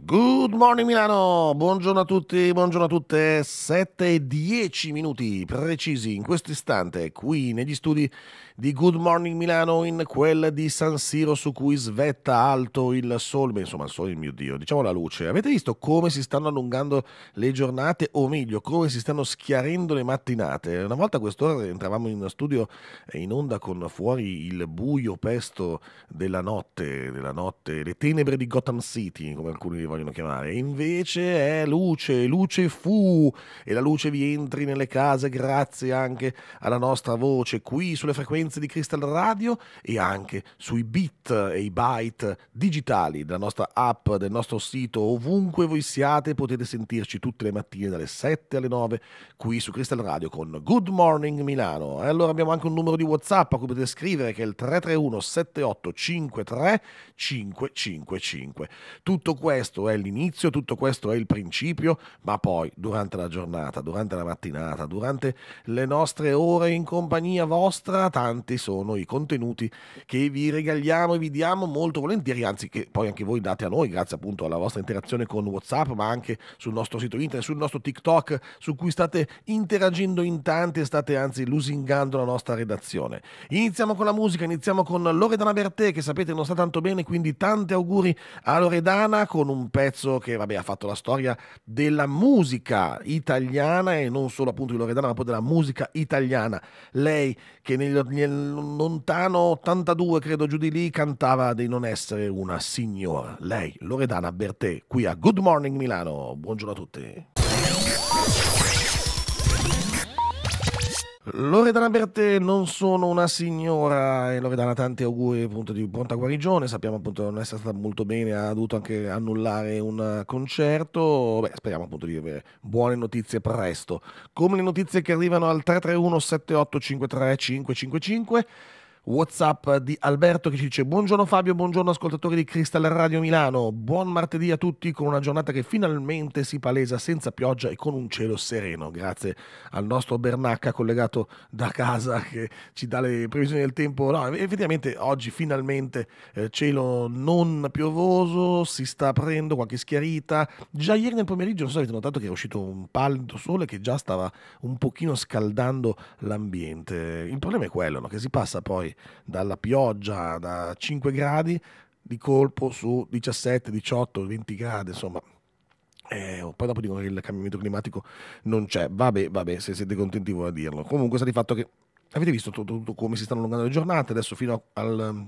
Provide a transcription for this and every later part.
Good morning Milano, buongiorno a tutti, buongiorno a tutte, 7 e 10 minuti precisi in questo istante qui negli studi di Good Morning Milano in quella di San Siro su cui svetta alto il sole, beh insomma il sole mio dio, diciamo la luce, avete visto come si stanno allungando le giornate o meglio come si stanno schiarendo le mattinate, una volta a quest'ora entravamo in studio in onda con fuori il buio pesto della notte, della notte, le tenebre di Gotham City come alcuni vogliono chiamare. Invece è luce, luce fu e la luce vi entri nelle case grazie anche alla nostra voce qui sulle frequenze di Crystal Radio e anche sui bit e i byte digitali della nostra app, del nostro sito, ovunque voi siate potete sentirci tutte le mattine dalle 7 alle 9 qui su Crystal Radio con Good Morning Milano. E allora abbiamo anche un numero di WhatsApp a cui potete scrivere che è il 331 78 53 555. Tutto questo questo è l'inizio, tutto questo è il principio, ma poi durante la giornata, durante la mattinata, durante le nostre ore in compagnia vostra, tanti sono i contenuti che vi regaliamo e vi diamo molto volentieri, anzi che poi anche voi date a noi, grazie appunto alla vostra interazione con WhatsApp, ma anche sul nostro sito internet, sul nostro TikTok, su cui state interagendo in tanti e state anzi lusingando la nostra redazione. Iniziamo con la musica, iniziamo con Loredana Bertè, che sapete non sta tanto bene, quindi tanti auguri a Loredana con un pezzo che vabbè, ha fatto la storia della musica italiana e non solo appunto di Loredana, ma proprio della musica italiana. Lei che nel, nel lontano 82, credo giù di lì, cantava di non essere una signora. Lei, Loredana Bertè, qui a Good Morning Milano. Buongiorno a tutti. Loredana Bertè non sono una signora e Loredana tanti auguri appunto di pronta guarigione, sappiamo appunto non è stata molto bene, ha dovuto anche annullare un concerto, Beh, speriamo appunto di avere buone notizie presto, come le notizie che arrivano al 331 7853 555 WhatsApp di Alberto che ci dice buongiorno Fabio, buongiorno ascoltatori di Crystal Radio Milano, buon martedì a tutti con una giornata che finalmente si palesa senza pioggia e con un cielo sereno, grazie al nostro Bernacca collegato da casa che ci dà le previsioni del tempo. No, effettivamente oggi finalmente eh, cielo non piovoso, si sta aprendo qualche schiarita. Già ieri nel pomeriggio non so se avete notato che è uscito un pallido sole che già stava un pochino scaldando l'ambiente. Il problema è quello, no? che si passa poi dalla pioggia, da 5 gradi, di colpo su 17, 18, 20 gradi, insomma. Eh, oh, poi dopo dicono che il cambiamento climatico non c'è. Vabbè, vabbè, se siete contenti voi a dirlo. Comunque sta di fatto che avete visto tutto, tutto come si stanno allungando le giornate, adesso fino al,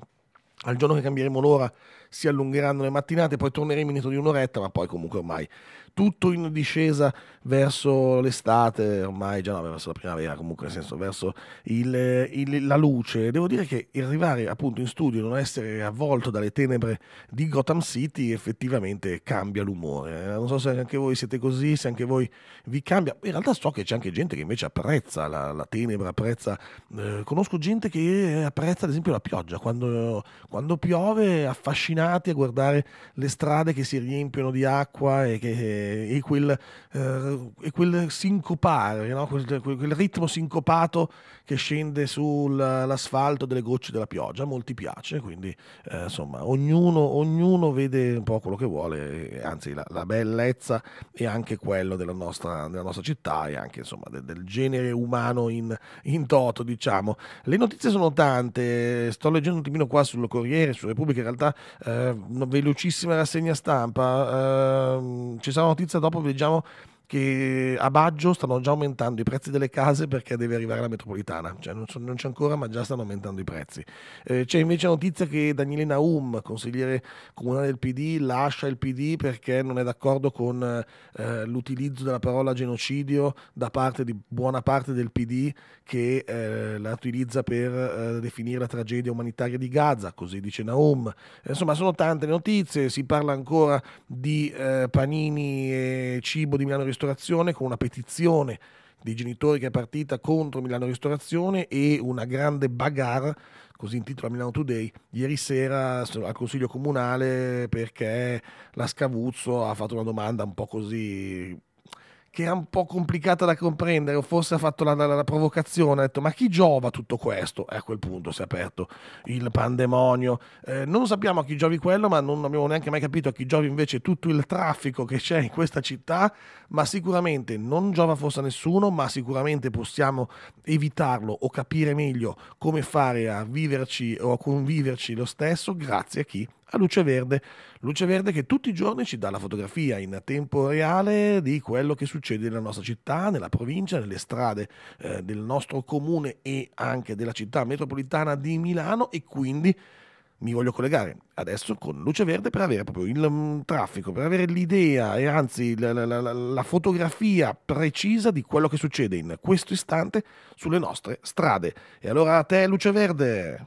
al giorno che cambieremo l'ora si allungheranno le mattinate, poi torneremo in di un'oretta, ma poi comunque ormai tutto in discesa verso l'estate, ormai già no, verso la primavera, comunque nel senso verso il, il, la luce. Devo dire che arrivare appunto in studio, e non essere avvolto dalle tenebre di Gotham City effettivamente cambia l'umore. Eh, non so se anche voi siete così, se anche voi vi cambia. In realtà so che c'è anche gente che invece apprezza la, la tenebra, apprezza... Eh, conosco gente che apprezza ad esempio la pioggia, quando, quando piove affascinati a guardare le strade che si riempiono di acqua e che e quel, eh, e quel sincopare, no? quel, quel, ritmo sincopato che scende sull'asfalto delle gocce della pioggia, a molti piace, quindi eh, insomma ognuno, ognuno, vede un po' quello che vuole, anzi la, la bellezza è anche quello della nostra, della nostra città e anche insomma, del, del genere umano in, in, toto, diciamo. Le notizie sono tante, sto leggendo un attimino qua sul Corriere, su Repubblica, in realtà eh, una velocissima rassegna stampa, ehm, ci sono notizia dopo, leggiamo che a Baggio stanno già aumentando i prezzi delle case perché deve arrivare la metropolitana, cioè non, so, non c'è ancora ma già stanno aumentando i prezzi. Eh, c'è invece notizia che Daniele Naum, consigliere comunale del PD, lascia il PD perché non è d'accordo con eh, l'utilizzo della parola genocidio da parte di buona parte del PD che eh, la utilizza per eh, definire la tragedia umanitaria di Gaza, così dice Naum. Insomma sono tante notizie, si parla ancora di eh, panini e cibo di Milano Ristorante Ristorazione con una petizione dei genitori che è partita contro Milano Ristorazione e una grande bagarre, così intitola Milano Today, ieri sera al Consiglio Comunale perché la Scavuzzo ha fatto una domanda un po' così che era un po' complicata da comprendere, o forse ha fatto la, la, la, provocazione, ha detto ma chi giova tutto questo? E eh, a quel punto si è aperto il pandemonio. Eh, non sappiamo a chi giovi quello, ma non abbiamo neanche mai capito a chi giovi invece tutto il traffico che c'è in questa città, ma sicuramente non giova forse a nessuno, ma sicuramente possiamo evitarlo o capire meglio come fare a viverci o a conviverci lo stesso grazie a chi a luce verde. Luce verde che tutti i giorni ci dà la fotografia in tempo reale di quello che succede nella nostra città, nella provincia, nelle strade eh, del nostro comune e anche della città metropolitana di Milano e quindi mi voglio collegare adesso con Luce Verde per avere proprio il mm, traffico, per avere l'idea e anzi la, la, la, la, fotografia precisa di quello che succede in questo istante sulle nostre strade. E allora a te Luce Verde!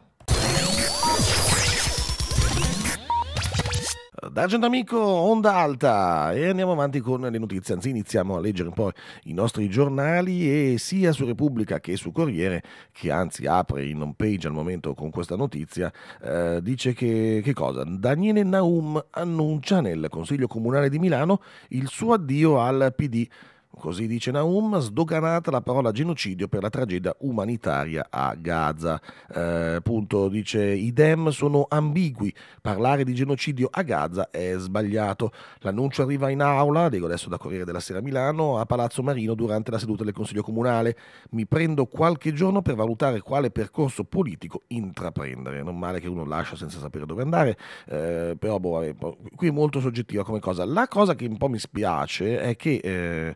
Dungeon Amico, onda alta e andiamo avanti con le notizie, anzi iniziamo a leggere un po' i nostri giornali e sia su Repubblica che su Corriere, che anzi apre in home page al momento con questa notizia, eh, dice che, che cosa? Daniele Naum annuncia nel Consiglio Comunale di Milano il suo addio al PD. Così dice Naum, sdoganata la parola genocidio per la tragedia umanitaria a Gaza. Eh, dice idem, sono ambigui. Parlare di genocidio a Gaza è sbagliato. L'annuncio arriva in aula, dico adesso da Corriere della Sera a Milano, a Palazzo Marino durante la seduta del Consiglio Comunale. Mi prendo qualche giorno per valutare quale percorso politico intraprendere. Non male che uno lascia senza sapere dove andare, eh, però boh, qui è molto soggettiva come cosa. La cosa che un po' mi spiace è che... Eh,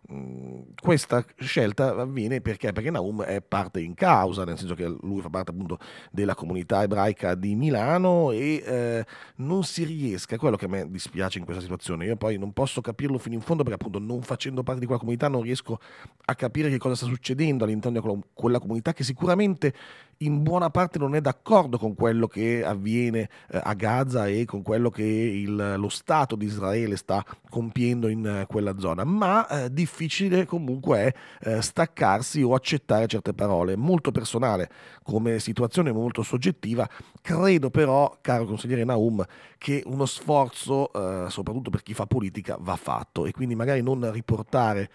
questa scelta avviene perché? perché? Naum è parte in causa, nel senso che lui fa parte appunto della comunità ebraica di Milano e eh, non si riesca, quello che a me dispiace in questa situazione, io poi non posso capirlo fino in fondo perché appunto non facendo parte di quella comunità non riesco a capire che cosa sta succedendo all'interno di quella comunità che sicuramente in buona parte non è d'accordo con quello che avviene eh, a Gaza e con quello che il, lo Stato di Israele sta compiendo in eh, quella zona, ma eh, difficilmente difficile comunque è eh, staccarsi o accettare certe parole. Molto personale come situazione, molto soggettiva. Credo però, caro consigliere Naum, che uno sforzo, eh, soprattutto per chi fa politica, va fatto e quindi magari non riportare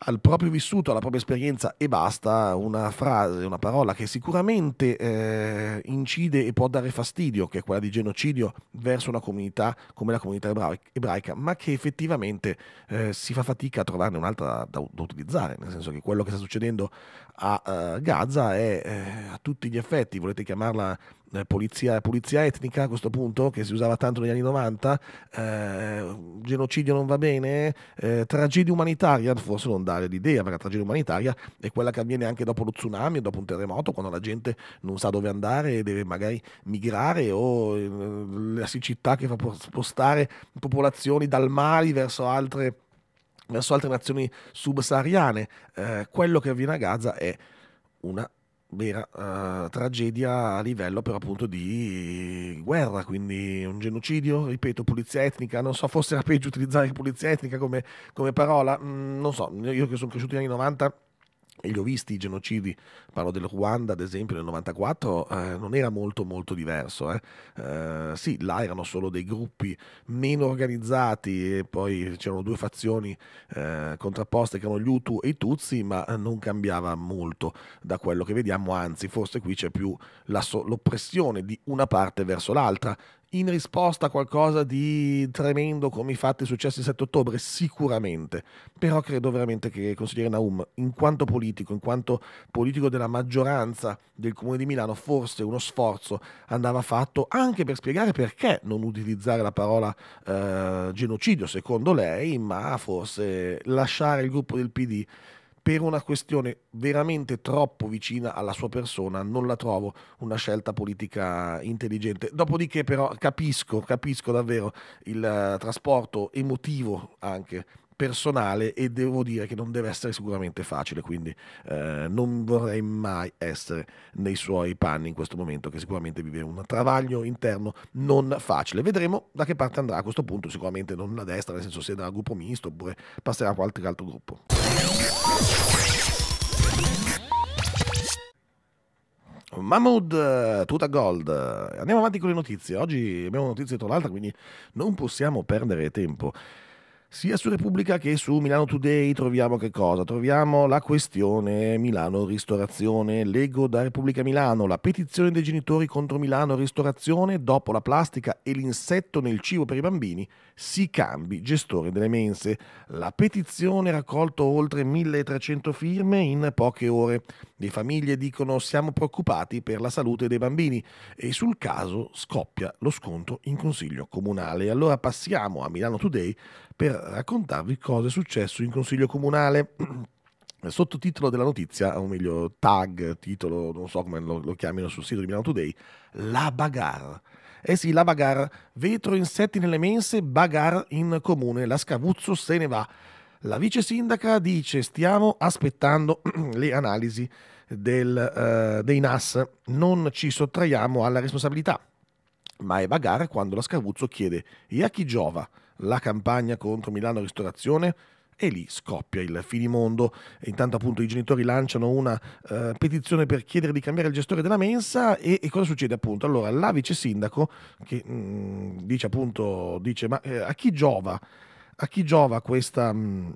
al proprio vissuto, alla propria esperienza e basta, una frase, una parola che sicuramente eh, incide e può dare fastidio, che è quella di genocidio verso una comunità come la comunità ebraica, ma che effettivamente eh, si fa fatica a trovarne un'altra da, da, utilizzare, nel senso che quello che sta succedendo a uh, Gaza è eh, a tutti gli effetti, volete chiamarla eh, polizia, polizia, etnica a questo punto, che si usava tanto negli anni 90, eh, genocidio non va bene, eh, tragedia umanitaria, forse non dare l'idea, perché la tragedia umanitaria è quella che avviene anche dopo lo tsunami, dopo un terremoto, quando la gente non sa dove andare e deve magari migrare o eh, la siccità che fa spostare popolazioni dal Mali verso altre, verso altre nazioni subsahariane. Eh, quello che avviene a Gaza è una vera uh, eh, tragedia a livello per appunto di guerra, quindi un genocidio, ripeto, pulizia etnica, non so, forse era peggio utilizzare pulizia etnica come, come parola, mm, non so, io che sono cresciuto negli anni 90 e li ho visti i genocidi, parlo del Ruanda ad esempio nel 94, eh, non era molto molto diverso. Eh. Eh, sì, là erano solo dei gruppi meno organizzati e poi c'erano due fazioni eh, contrapposte che erano gli Hutu e i Tutsi, ma non cambiava molto da quello che vediamo, anzi forse qui c'è più l'oppressione di una parte verso l'altra, in risposta a qualcosa di tremendo come i fatti successi il 7 ottobre, sicuramente, però credo veramente che il consigliere Naum, in quanto politico, in quanto politico della maggioranza del Comune di Milano, forse uno sforzo andava fatto anche per spiegare perché non utilizzare la parola eh, genocidio secondo lei, ma forse lasciare il gruppo del PD per una questione veramente troppo vicina alla sua persona, non la trovo una scelta politica intelligente. Dopodiché però capisco, capisco davvero il uh, trasporto emotivo anche personale e devo dire che non deve essere sicuramente facile, quindi eh, non vorrei mai essere nei suoi panni in questo momento che sicuramente vive un travaglio interno non facile. Vedremo da che parte andrà a questo punto, sicuramente non a destra, nel senso se andrà al gruppo misto oppure passerà a qualche altro gruppo. Mahmood Tuta Gold. Andiamo avanti con le notizie. Oggi abbiamo notizie tra l'altro, quindi non possiamo perdere tempo. Sia su Repubblica che su Milano Today troviamo che cosa? Troviamo la questione Milano Ristorazione. Leggo da Repubblica Milano la petizione dei genitori contro Milano Ristorazione dopo la plastica e l'insetto nel cibo per i bambini si cambi gestore delle mense. La petizione ha raccolto oltre 1300 firme in poche ore. Le famiglie dicono siamo preoccupati per la salute dei bambini e sul caso scoppia lo scontro in consiglio comunale. Allora passiamo a Milano Today per raccontarvi cosa è successo in consiglio comunale. sottotitolo della notizia, o meglio tag, titolo, non so come lo, lo chiamino sul sito di Milano Today, la bagarre eh sì, la bagar, vetro insetti nelle mense, bagar in comune, la scavuzzo se ne va. La vice sindaca dice stiamo aspettando le analisi del, uh, dei NAS, non ci sottraiamo alla responsabilità. Ma è bagar quando la Scavuzzo chiede e a chi giova la campagna contro Milano Ristorazione? e lì scoppia il finimondo. Intanto appunto i genitori lanciano una eh, petizione per chiedere di cambiare il gestore della mensa e, e cosa succede appunto? Allora la vice sindaco che mh, mm, dice appunto, dice ma eh, a chi giova? A chi giova questa... Mh, mm,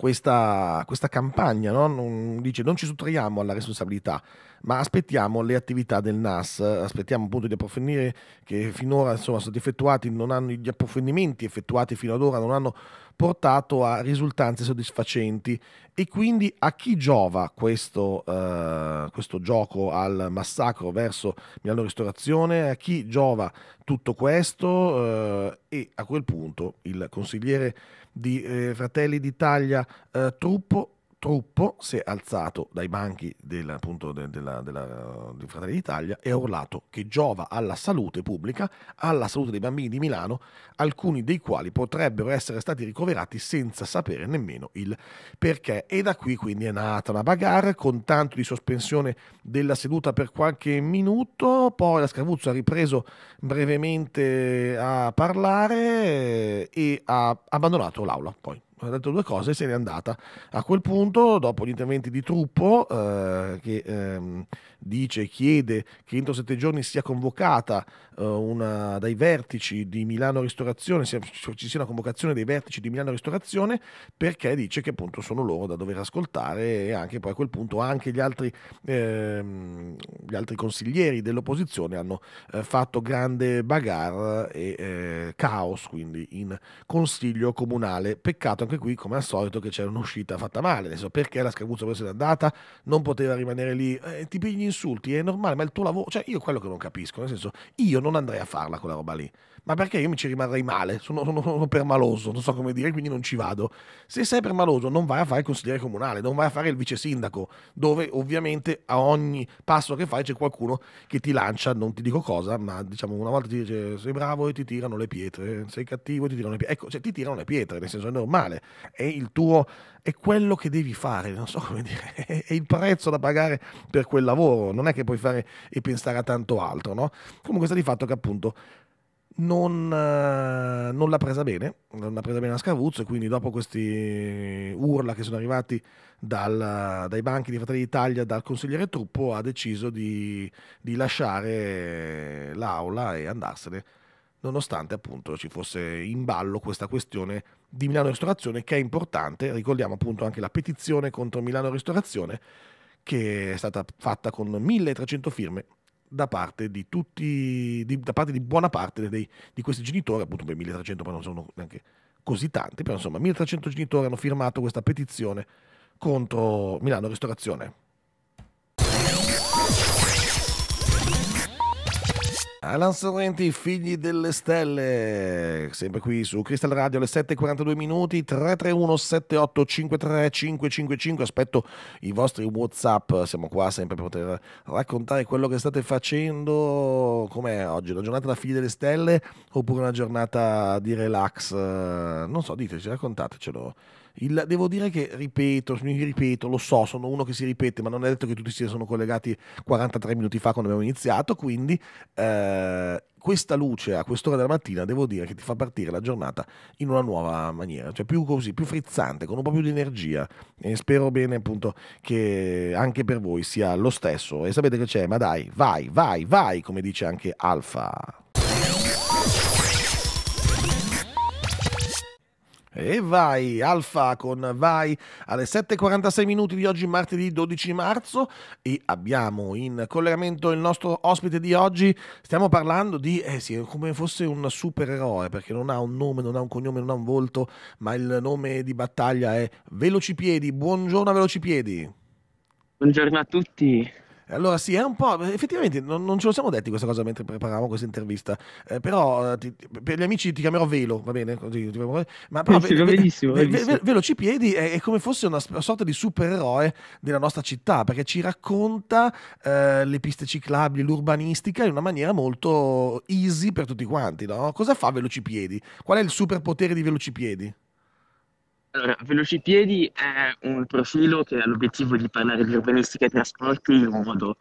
questa, questa, campagna, no? non, dice non ci sottraiamo alla responsabilità, ma aspettiamo le attività del NAS, aspettiamo appunto di approfondire che finora insomma, sono stati effettuati, non hanno gli approfondimenti effettuati fino ad ora, non hanno portato a risultanze soddisfacenti e quindi a chi giova questo, uh, questo gioco al massacro verso Milano Ristorazione, a chi giova tutto questo uh, e a quel punto il consigliere di eh, Fratelli d'Italia eh, Truppo truppo si è alzato dai banchi del, appunto, de, della, della, di Fratelli d'Italia e ha urlato che giova alla salute pubblica, alla salute dei bambini di Milano, alcuni dei quali potrebbero essere stati ricoverati senza sapere nemmeno il perché. E da qui quindi è nata una bagarre con tanto di sospensione della seduta per qualche minuto, poi la Scavuzzo ha ripreso brevemente a parlare e ha abbandonato l'aula poi ha detto due cose e se n'è andata. A quel punto, dopo gli interventi di Truppo, eh, che ehm, dice, chiede che entro sette giorni sia convocata eh, una, dai vertici di Milano Ristorazione, sia, ci sia una convocazione dei vertici di Milano Ristorazione, perché dice che appunto sono loro da dover ascoltare e anche poi a quel punto anche gli altri, ehm, gli altri consiglieri dell'opposizione hanno eh, fatto grande bagarre e eh, caos quindi in consiglio comunale. Peccato anche qui, come al solito, che c'è un'uscita fatta male. Adesso, perché la Scarbuzzo poi se n'è andata? Non poteva rimanere lì. Eh, ti pigli gli insulti, è normale, ma il tuo lavoro. Cioè, io quello che non capisco, nel senso, io non andrei a farla quella roba lì ma perché io mi ci rimarrei male, sono, sono, sono permaloso, non so come dire, quindi non ci vado. Se sei permaloso non vai a fare il consigliere comunale, non vai a fare il vice sindaco, dove ovviamente a ogni passo che fai c'è qualcuno che ti lancia, non ti dico cosa, ma diciamo una volta ti dice sei bravo e ti tirano le pietre, sei cattivo e ti tirano le pietre. Ecco, cioè ti tirano le pietre, nel senso è normale, è il tuo, è quello che devi fare, non so come dire, è il prezzo da pagare per quel lavoro, non è che puoi fare e pensare a tanto altro, no? Comunque sta di fatto che appunto non, eh, non, l'ha presa bene, non l'ha presa bene a Scavuzzo e quindi dopo questi urla che sono arrivati dal, dai banchi di Fratelli d'Italia dal consigliere Truppo ha deciso di, di lasciare l'aula e andarsene nonostante appunto ci fosse in ballo questa questione di Milano Ristorazione che è importante, ricordiamo appunto anche la petizione contro Milano Ristorazione che è stata fatta con 1300 firme da parte di tutti, di, da parte di buona parte dei, di questi genitori, appunto per 1300 poi non sono neanche così tanti, però insomma 1300 genitori hanno firmato questa petizione contro Milano Ristorazione Alan Sorrenti, Figli delle Stelle, sempre qui su Crystal Radio alle 7.42 minuti, 331 78 53555 aspetto i vostri Whatsapp, siamo qua sempre per poter raccontare quello che state facendo, com'è oggi, una giornata da Figli delle Stelle oppure una giornata di relax, non so, diteci, raccontatecelo il, devo dire che, ripeto, mi ripeto, lo so, sono uno che si ripete, ma non è detto che tutti si sono collegati 43 minuti fa quando abbiamo iniziato, quindi eh, questa luce a quest'ora della mattina devo dire che ti fa partire la giornata in una nuova maniera, cioè più così, più frizzante, con un po' più di energia e spero bene appunto che anche per voi sia lo stesso e sapete che c'è, ma dai, vai, vai, vai, come dice anche Alfa. E vai, Alfa con Vai alle 7.46 minuti di oggi, martedì 12 marzo e abbiamo in collegamento il nostro ospite di oggi. Stiamo parlando di, eh sì, come fosse un supereroe perché non ha un nome, non ha un cognome, non ha un volto, ma il nome di battaglia è Velocipiedi. Buongiorno Velocipiedi. Buongiorno a tutti. Allora sì, è un po'... Effettivamente non, non ce lo siamo detti questa cosa mentre preparavamo questa intervista, eh, però eh, ti, per gli amici ti chiamerò Velo, va bene? Così, ma però, sì, ve, benissimo, ve, benissimo. Ve, Velo Cipiedi è, è, come fosse una sorta di supereroe della nostra città, perché ci racconta eh, le piste ciclabili, l'urbanistica in una maniera molto easy per tutti quanti, no? Cosa fa Velocipiedi? Qual è il superpotere di Velocipiedi? Allora, Velocipiedi è un profilo che ha l'obiettivo di parlare di urbanistica e trasporti in un modo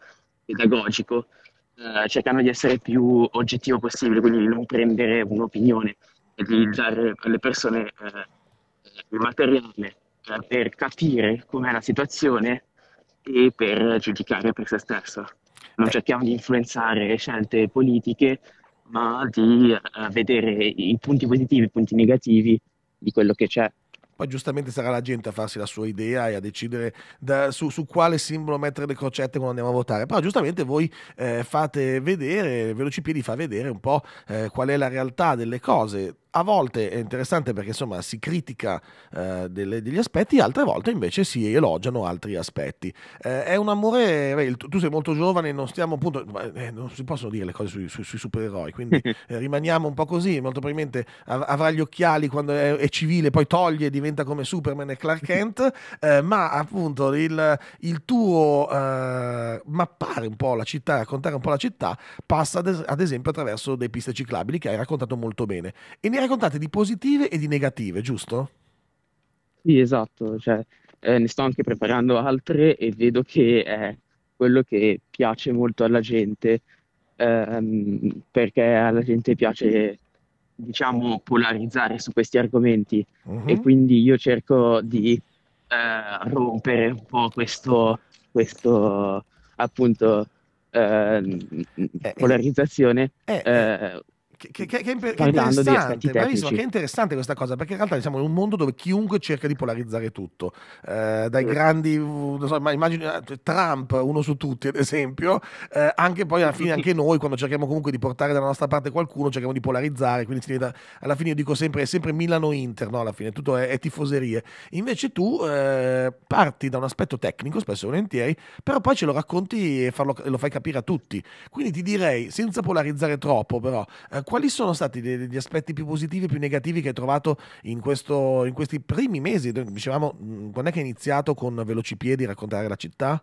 pedagogico, eh, cercando di essere più oggettivo possibile, quindi di non prendere un'opinione e di dare alle persone eh, il materiale eh, per capire com'è la situazione e per giudicare per se stesso. Non cerchiamo di influenzare scelte politiche, ma di eh, vedere i punti positivi e i punti negativi di quello che c'è poi giustamente sarà la gente a farsi la sua idea e a decidere da, su, su, quale simbolo mettere le crocette quando andiamo a votare. Però giustamente voi eh, fate vedere, Velocipiedi fa vedere un po' eh, qual è la realtà delle cose a volte è interessante perché insomma si critica eh, delle, degli aspetti, altre volte invece si elogiano altri aspetti. Eh, è un amore, beh, tu sei molto giovane, non stiamo appunto, eh, non si possono dire le cose sui, sui, sui supereroi, quindi eh, rimaniamo un po' così, molto probabilmente av- avrà gli occhiali quando è, è, civile, poi toglie e diventa come Superman e Clark Kent, eh, ma appunto il, il tuo eh, mappare un po' la città, raccontare un po' la città, passa ad, es- ad esempio attraverso dei piste ciclabili che hai raccontato molto bene. E ne raccontate di positive e di negative, giusto? Sì, esatto, cioè, eh, ne sto anche preparando altre e vedo che è quello che piace molto alla gente, ehm, perché alla gente piace, diciamo, polarizzare su questi argomenti uh-huh. e mhm. quindi io cerco di eh, rompere un po' questo, questo appunto, ehm, eh, eh, polarizzazione. Eh, eh che, che, che, che interessante, bravissimo, che interessante questa cosa, perché in realtà siamo in un mondo dove chiunque cerca di polarizzare tutto, eh, dai grandi, non so, immagino eh, Trump, uno su tutti ad esempio, eh, anche poi alla fine anche noi quando cerchiamo comunque di portare dalla nostra parte qualcuno cerchiamo di polarizzare, quindi alla fine io dico sempre, è sempre Milano-Inter, no? alla fine tutto è, è tifoserie, invece tu eh, parti da un aspetto tecnico, spesso e volentieri, però poi ce lo racconti e farlo, lo fai capire a tutti, quindi ti direi, senza polarizzare troppo però, eh, quali sono stati gli aspetti più positivi e più negativi che hai trovato in, questo, in questi primi mesi? Dicevamo, mm, quando è che hai iniziato con Velocipiedi a raccontare la città?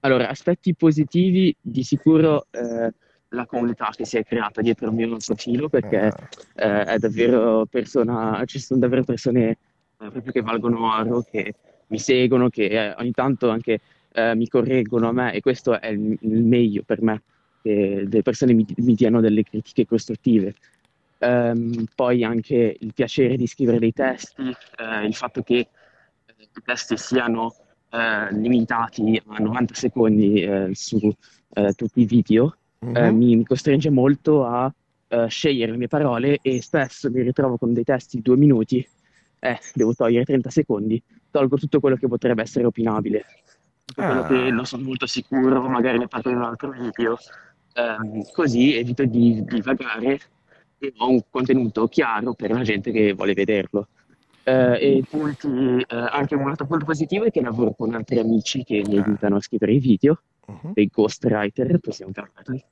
Allora, aspetti positivi di sicuro eh, la comunità che si è creata dietro il mio profilo perché eh. Eh, davvero persona, ci sono davvero persone eh, proprio che valgono oro, che mi seguono, che eh, ogni tanto anche eh, mi correggono a me e questo è il, il meglio per me che le persone mi, mi diano delle critiche costruttive. Um, poi anche il piacere di scrivere dei testi, uh, il fatto che eh, i testi siano uh, limitati a 90 secondi uh, su tutti i video, mm-hmm. mi, mi, costringe molto a scegliere le mie parole e spesso mi ritrovo con dei testi di due minuti, eh, devo togliere 30 secondi, tolgo tutto quello che potrebbe essere opinabile. ah. quello che non sono molto sicuro, magari ne parlo in un altro video, eh, così evito di divagare e ho un contenuto chiaro per la gente che vuole vederlo. Eh, e punti, eh, anche un altro punto positivo è che lavoro con altri amici che mi aiutano a scrivere i video, uh-huh. dei ghostwriter, possiamo chiamarli.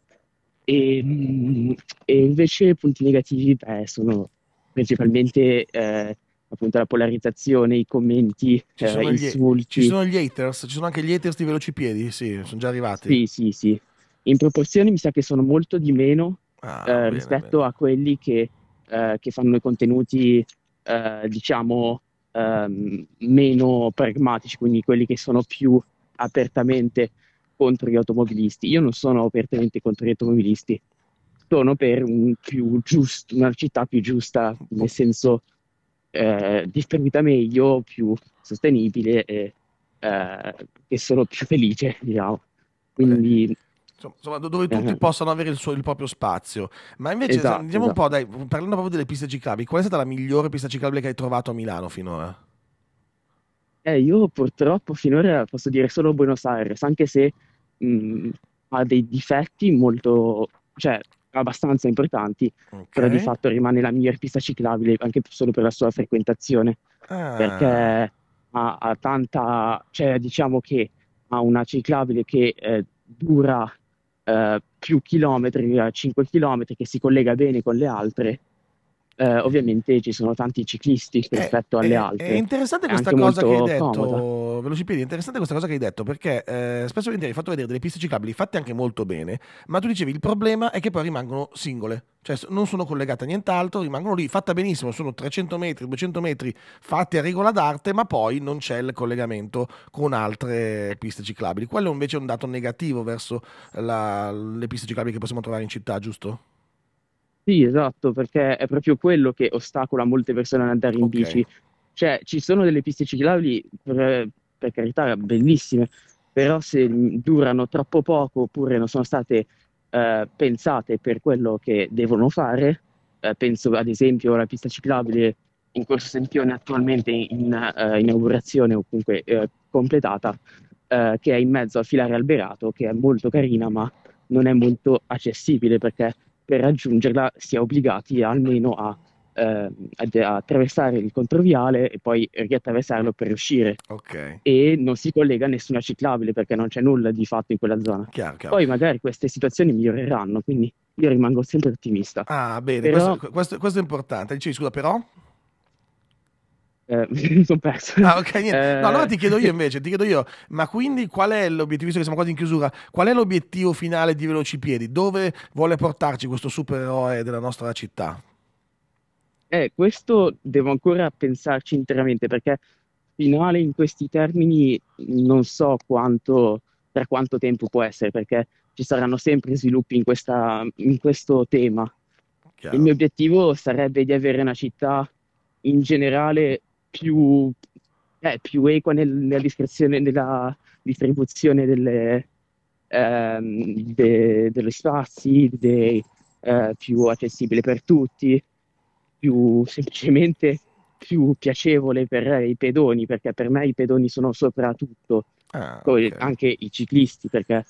E, mm, e, invece i punti negativi beh, sono principalmente eh, appunto la polarizzazione, i commenti, ci eh, gli, insulti. Ci sono gli haters, ci sono anche gli haters di veloci piedi, sì, sono già arrivati. Sì, sì, sì in proporzione mi sa che sono molto di meno ah, eh, bene, rispetto bene. a quelli che, eh, che fanno i contenuti, eh, diciamo, ehm, meno pragmatici, quindi quelli che sono più apertamente contro gli automobilisti. Io non sono apertamente contro gli automobilisti, sono per un giusto, una città più giusta, nel senso eh, distribuita meglio, più sostenibile e eh, che sono più felice, diciamo. Quindi... Okay insomma, dove tutti uh-huh. possano avere il, suo, il, proprio spazio. Ma invece esatto, andiamo esatto. un po', dai, parlando proprio delle piste ciclabili, qual è stata la migliore pista ciclabile che hai trovato a Milano finora? Eh, io purtroppo finora posso dire solo Buenos Aires, anche se mh, mhmm, ha dei difetti molto, cioè abbastanza importanti, okay. però di fatto rimane la miglior pista ciclabile anche solo per la sua frequentazione, ah. perché ha, ha, tanta, cioè diciamo che ha una ciclabile che eh, dura eh, più chilometri, 5 eh, chilometri, che si collega bene con le altre eh, ovviamente ci sono tanti ciclisti eh, rispetto eh, è, alle altre. È interessante è questa cosa che hai detto, Velocipedi, è interessante questa cosa che hai detto perché eh, spesso hai fatto vedere delle piste ciclabili fatte anche molto bene, ma tu dicevi il problema è che poi rimangono singole, cioè non sono collegate a nient'altro, rimangono lì, fatta benissimo, sono 300 metri, 200 metri fatte a regola d'arte, ma poi non c'è il collegamento con altre piste ciclabili. Quello invece è un dato negativo verso la, le piste ciclabili che possiamo trovare in città, giusto? Sì, esatto, perché è proprio quello che ostacola molte persone ad andare in Ok. bici. Cioè, ci sono delle piste ciclabili, per, per carità, bellissime, però se durano troppo poco oppure non sono state eh, pensate per quello che devono fare, eh, penso ad esempio alla pista ciclabile in Corso Sempione attualmente in eh, inaugurazione o comunque eh, completata, eh, che è in mezzo al filare alberato, che è molto carina, ma non è molto accessibile perché per raggiungerla si è obbligati almeno a, eh, ad, attraversare il controviale e poi riattraversarlo per uscire. Okay. E non si collega a nessuna ciclabile perché non c'è nulla di fatto in quella zona. Chiaro, chiaro. Poi magari queste situazioni miglioreranno, quindi io rimango sempre ottimista. Ah, bene, però... questo, questo, questo, è importante. Dicevi, scusa, però? Eh, mi sono perso. Ah, ok, niente. Eh, no, allora ti chiedo io invece, ti chiedo io, ma quindi qual è l'obiettivo, visto che siamo quasi in chiusura, qual è l'obiettivo finale di Velocipiedi? Dove vuole portarci questo supereroe della nostra città? Eh, questo devo ancora pensarci interamente, perché finale in questi termini non so quanto, per quanto tempo può essere, perché ci saranno sempre sviluppi in, questa, in questo tema. Chiaro. Il mio obiettivo sarebbe di avere una città in generale più, eh, più equa nel, nella, nella distribuzione delle, ehm, de, degli spazi, de, eh, più accessibile per tutti, più semplicemente più piacevole per i pedoni, perché per me i pedoni sono soprattutto, ah, okay. anche i ciclisti, perché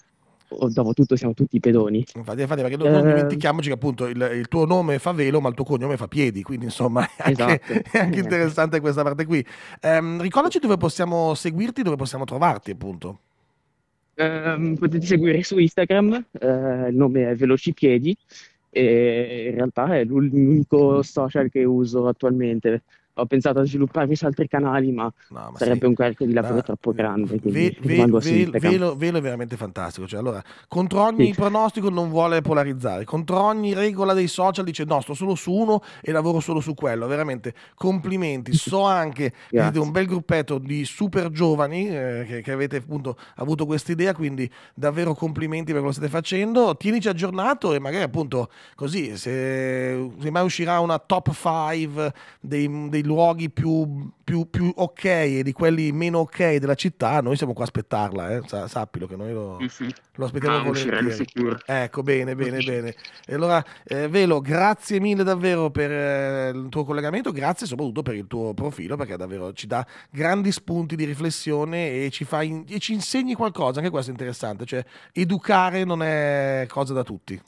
dopo tutto siamo tutti pedoni. Infatti, infatti perché non, non ehm. dimentichiamoci che appunto il, il, tuo nome fa velo, ma il tuo cognome fa piedi, quindi insomma è anche, esatto. è anche interessante questa parte qui. Um, ricordaci dove possiamo seguirti, dove possiamo trovarti appunto. Um, potete seguire su Instagram, uh, il nome è Velocipiedi, e in realtà è l'unico social che uso attualmente ho pensato a svilupparmi su altri canali, ma, no, ma sarebbe sì. un carico di lavoro no, troppo grande. Ve, ve, ve, velo, velo, è veramente fantastico. Cioè, allora, contro ogni sì. pronostico non vuole polarizzare, contro ogni regola dei social dice no, sto solo su uno e lavoro solo su quello. Veramente, complimenti. So anche che siete un bel gruppetto di super giovani eh, che, che, avete appunto avuto questa idea, quindi davvero complimenti per quello che state facendo. Tienici aggiornato e magari appunto così, se, se mai uscirà una top 5 dei, dei luoghi più, più, più, ok e di quelli meno ok della città, noi siamo qua a aspettarla, eh? sappilo che noi lo, sì, mm-hmm. sì. lo aspettiamo ah, volentieri. Ecco, bene, bene, bene. E allora, eh, Velo, grazie mille davvero per eh, il tuo collegamento, grazie soprattutto per il tuo profilo, perché davvero ci dà grandi spunti di riflessione e ci, in, e ci insegni qualcosa, anche questo è interessante, cioè educare non è cosa da tutti.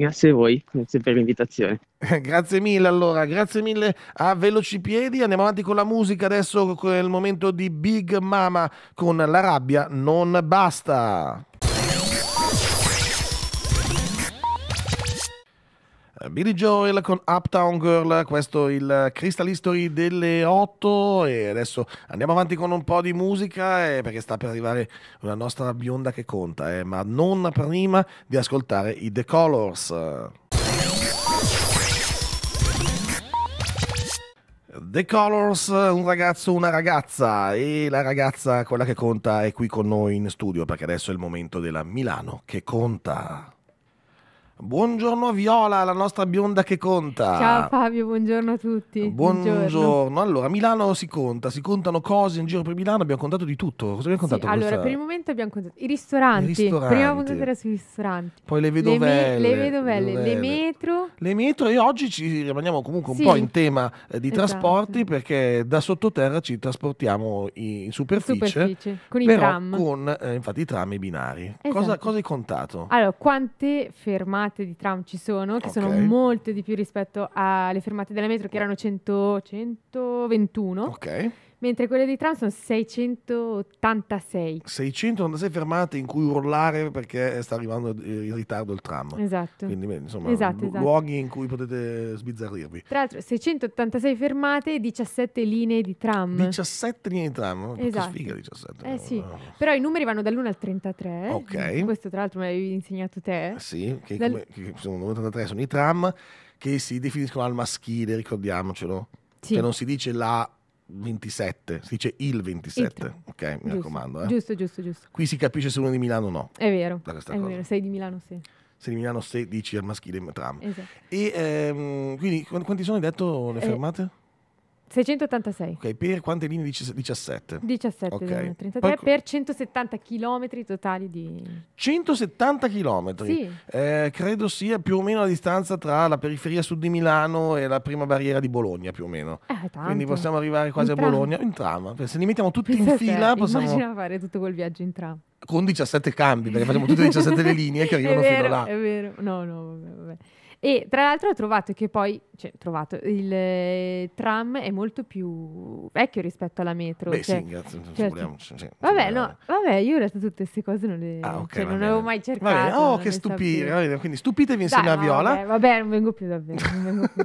Grazie a voi, grazie per l'invitazione. grazie mille allora, grazie mille a Velocipiedi, andiamo avanti con la musica adesso, con il momento di Big Mama con La rabbia non basta. Billy Joel con Uptown Girl, questo è il Crystal History delle 8 e adesso andiamo avanti con un po' di musica eh, perché sta per arrivare una nostra bionda che conta, eh, ma non prima di ascoltare i The Colors. The Colors, un ragazzo, una ragazza e la ragazza, quella che conta, è qui con noi in studio perché adesso è il momento della Milano che conta. Buongiorno Viola, la nostra bionda che conta. Ciao Fabio, buongiorno a tutti. Buongiorno. buongiorno. Allora, Milano si conta, si contano cose in giro per Milano, abbiamo contato di tutto. Cosa abbiamo contato? Sì, allora, per il momento abbiamo contato i ristoranti. I ristoranti. Prima puntata era sui ristoranti. Poi le vedovelle. Le, me- le vedovelle, le, le metro. Le metro e oggi ci rimaniamo comunque un sì. po' in tema eh, di esatto. trasporti perché da sottoterra ci trasportiamo in superficie. superficie. Con i tram. Con, eh, infatti, i tram e i binari. Esatto. Cosa, cosa hai contato? Allora, quante fermate? fermate di tram ci sono, che okay. sono molte di più rispetto alle fermate della metro, che oh. erano 100, 121. Ok mentre quelle di tram sono 686. 686 fermate in cui urlare perché sta arrivando in ritardo il tram. Esatto. Quindi insomma, esatto, esatto. luoghi in cui potete sbizzarrirvi. Tra l'altro 686 fermate e 17 linee di tram. 17 linee di tram? Esatto. Che sfiga 17. Eh sì, no. però i numeri vanno dall'1 al 33. Ok. Questo tra l'altro me l'avevi insegnato te. Eh, sì, che, Dal... come, che sono 33 sono i tram che si definiscono al maschile, ricordiamocelo. Sì. Che non si dice la 27, si dice il 27, il ok, mi giusto, raccomando. Eh. Giusto, giusto, giusto. Qui si capisce se uno è di Milano o no. È vero, è cosa. vero, sei di Milano sì. Sei di Milano se dici al maschile tram. Esatto. E ehm, quindi quanti sono hai detto le eh, fermate? 686. Ok, per quante linee? 17. 17 Ok. 33 diciamo, Poi per 170 km totali di... 170 km, Sì. Eh, credo sia più o meno la distanza tra la periferia sud di Milano e la prima barriera di Bologna, più o meno. Eh, tanto. Quindi possiamo arrivare quasi In a tram. Bologna in tram. Se li mettiamo tutti in fila, possiamo... Immagina fare tutto quel viaggio in tram. con 17 cambi, perché facciamo tutte e 17 le linee che È arrivano fino vero, là. È vero, no, no, vabbè, vabbè. E tra l'altro ho trovato che poi, cioè, trovato, il eh, tram è molto più vecchio rispetto alla metro. Beh, cioè, cioè sì, grazie, cioè, vogliamo, sì, vabbè, no, vabbè, io in realtà tutte queste cose non le ah, okay, cioè, non avevo mai cercato. oh, che stupire, quindi stupitevi insieme Dai, a Viola. Vabbè, vabbè, non vengo più davvero, non vengo più.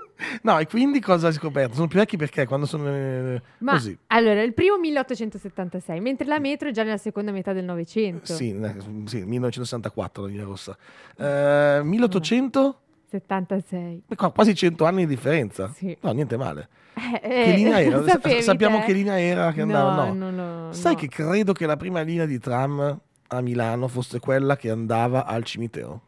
No, e quindi cosa hai scoperto? Sono più vecchi perché quando sono eh, Ma, così. Allora, il primo 1876, mentre la metro è già nella seconda metà del Novecento. Sì, sì 1964 la linea rossa. Eh, 1876. Qua, quasi 100 anni di differenza. Sì. No, niente male. Eh, che eh, linea era? Sapevi, Sappiamo eh? che linea era che andava? No. no. no Sai no. che credo che la prima linea di tram a Milano fosse quella che andava al cimitero.